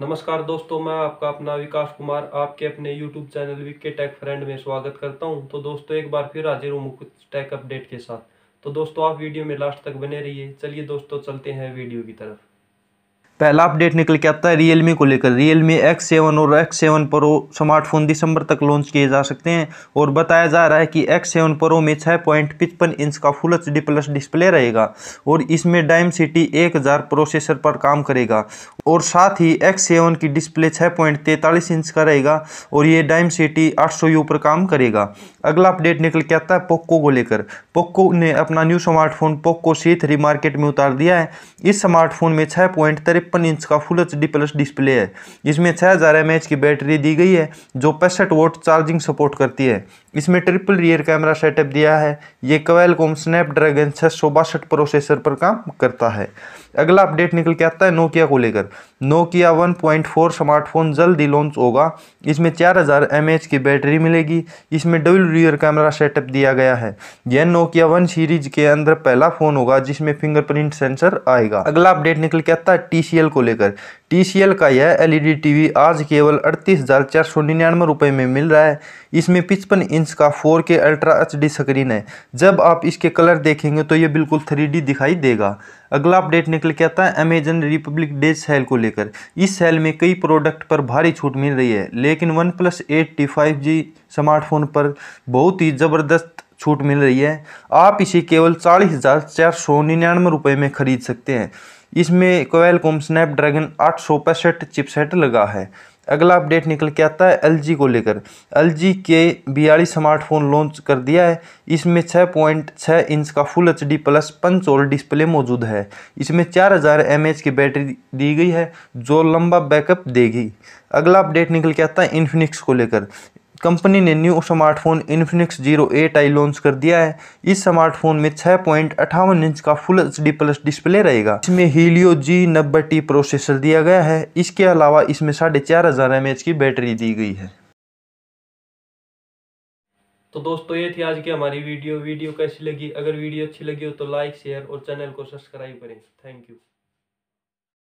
नमस्कार दोस्तों मैं आपका अपना विकास कुमार आपके अपने YouTube channel VK tech friend में स्वागत करता हूं तो दोस्तों एक बार फिर हाजिर हूं मुख्य टेक अपडेट के साथ तो दोस्तों आप वीडियो में लास्ट तक बने रहिए चलिए दोस्तों चलते हैं वीडियो की तरफ पहला अपडेट निकल के आता है रियलमी को लेकर रियलमी एक्स सेवन और एक्स सेवन प्रो स्मार्टफोन दिसंबर तक लॉन्च किए जा सकते हैं और बताया जा रहा है कि एक्स सेवन प्रो में छः पॉइंट पिचपन इंच का full H D plus display रहेगा और इसमें डाइम सिटी एक हज़ार प्रोसेसर पर काम करेगा और साथ ही एक्स सेवन की डिस्प्ले छः पॉइंट तैंतालीस इंच का रहेगा और ये डाइम सिटी आठ सौ यू पर काम करेगा अगला अपडेट निकल के आता है पोको को लेकर पोको ने अपना new smartphone Poco C three market में उतार दिया है इस स्मार्टफोन में छः पॉइंट तिरपन इंच का full H D plus display है इसमें छः हज़ार एम एच की बैटरी दी गई है जो पैंसठ वोट चार्जिंग सपोर्ट करती है इसमें ट्रिपल रियर कैमरा सेटअप दिया है ये कवेलकॉम स्नैपड्रैगन छः सौ बासठ प्रोसेसर पर काम करता है अगला अपडेट निकल के आता है नोकिया को लेकर नोकिया 1.4 स्मार्टफोन जल्द ही लॉन्च होगा इसमें 4000 हज़ार की बैटरी मिलेगी इसमें डबल रियर कैमरा सेटअप दिया गया है यह नोकिया वन सीरीज के अंदर पहला फ़ोन होगा जिसमें फिंगरप्रिंट सेंसर आएगा अगला अपडेट निकल के आता है टी को लेकर टी का यह एल ई e आज केवल अड़तीस हज़ार रुपए में मिल रहा है इसमें पिचपन इंच का four K ultra H screen है जब आप इसके कलर देखेंगे तो ये बिल्कुल थ्री दिखाई देगा अगला अपडेट निकल के आता है अमेजन रिपब्लिक डे सेल को लेकर इस सेल में कई प्रोडक्ट पर भारी छूट मिल रही है लेकिन OnePlus eight T five G smartphone पर बहुत ही ज़बरदस्त छूट मिल रही है आप इसे केवल चालीस हज़ार चार सौ निन्यानवे रुपये में ख़रीद सकते हैं इसमें कोवेलकॉम स्नैपड्रैगन आठ सौ पैंसठ चिपसेट लगा है अगला अपडेट निकल के आता है एल को लेकर एल के बयालीस स्मार्टफोन लॉन्च कर दिया है इसमें छः पॉइंट छः इंच का full H D plus punch और डिस्प्ले मौजूद है इसमें चार हज़ार एम की बैटरी दी गई है जो लंबा बैकअप देगी अगला अपडेट निकल के आता है इन्फिनिक्स को लेकर कंपनी ने new smartphone Infinix zero eight I launch कर दिया है इस स्मार्टफोन में छः पॉइंट अट्ठावन इंच का full H D plus display रहेगा इसमें हीलियो जी नब्बे टी प्रोसेसर दिया गया है इसके अलावा इसमें साढ़े चार हज़ार एम एच की बैटरी दी गई है तो दोस्तों ये थी आज की हमारी वीडियो वीडियो कैसी लगी अगर वीडियो अच्छी लगी हो तो लाइक शेयर और चैनल को सब्सक्राइब करें थैंक यू